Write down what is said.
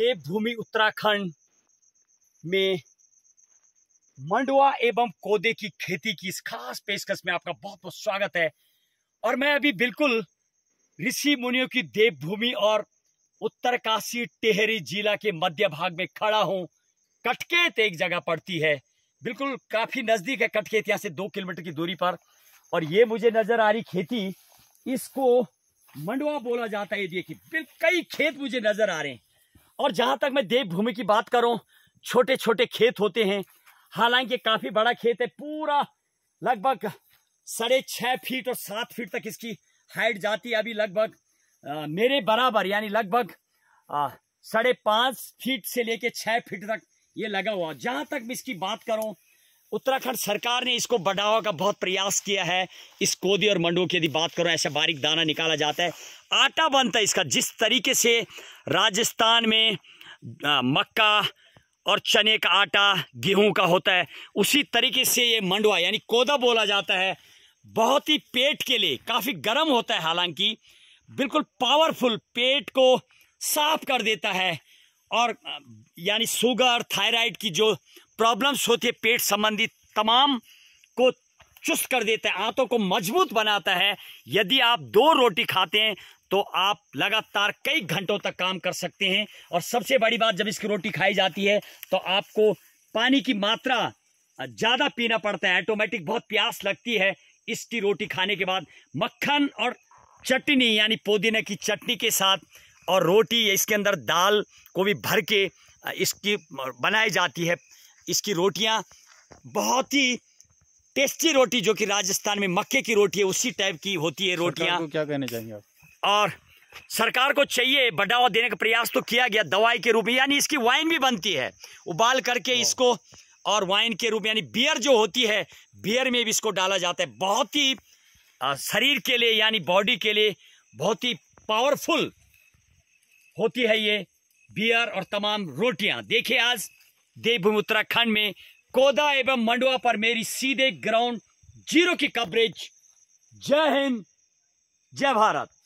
देवभूमि उत्तराखंड में मंडुआ एवं कोदे की खेती की इस खास पेशकश में आपका बहुत बहुत स्वागत है और मैं अभी बिल्कुल ऋषि मुनियों की देवभूमि और उत्तरकाशी टेहरी जिला के मध्य भाग में खड़ा हूं कटकेत एक जगह पड़ती है बिल्कुल काफी नजदीक है कटकेत यहाँ से दो किलोमीटर की दूरी पर और ये मुझे नजर आ रही खेती इसको मंडुआ बोला जाता है देखिए कई खेत मुझे नजर आ रहे हैं और जहाँ तक मैं देवभूमि की बात करूँ छोटे छोटे खेत होते हैं हालांकि काफ़ी बड़ा खेत है पूरा लगभग साढ़े छः फीट और सात फीट तक इसकी हाइट जाती है अभी लगभग मेरे बराबर यानी लगभग साढ़े पाँच फीट से लेके छः फीट तक ये लगा हुआ जहाँ तक मैं इसकी बात करूँ उत्तराखंड सरकार ने इसको बढ़ावा का बहुत प्रयास किया है इस कोदी और मंडुओं की यदि बात करो ऐसा बारीक दाना निकाला जाता है आटा बनता है इसका जिस तरीके से राजस्थान में मक्का और चने का आटा गेहूं का होता है उसी तरीके से ये मंडुआ यानी कोदा बोला जाता है बहुत ही पेट के लिए काफ़ी गर्म होता है हालांकि बिल्कुल पावरफुल पेट को साफ कर देता है और यानी शुगर थायराइड की जो प्रॉब्लम्स होती है पेट संबंधी तमाम को चुस्त कर देता है आंतों को मजबूत बनाता है यदि आप दो रोटी खाते हैं तो आप लगातार कई घंटों तक काम कर सकते हैं और सबसे बड़ी बात जब इसकी रोटी खाई जाती है तो आपको पानी की मात्रा ज़्यादा पीना पड़ता है ऑटोमेटिक बहुत प्यास लगती है इसकी रोटी खाने के बाद मक्खन और चटनी यानी पुदीने की चटनी के साथ और रोटी इसके अंदर दाल को भी भर के इसकी बनाई जाती है इसकी रोटियाँ बहुत ही टेस्टी रोटी जो कि राजस्थान में मक्के की रोटी है उसी टाइप की होती है रोटियाँ क्या कहना चाहेंगे आप और सरकार को चाहिए बढ़ावा देने का प्रयास तो किया गया दवाई के रूप में यानी इसकी वाइन भी बनती है उबाल करके इसको और वाइन के रूप में यानी बियर जो होती है बियर में भी इसको डाला जाता है बहुत ही शरीर के लिए यानी बॉडी के लिए बहुत ही पावरफुल होती है ये बियर और तमाम रोटियां देखिए आज देवभूमि उत्तराखंड में कोदा एवं मंडवा पर मेरी सीधे ग्राउंड जीरो की कवरेज जय हिंद जय भारत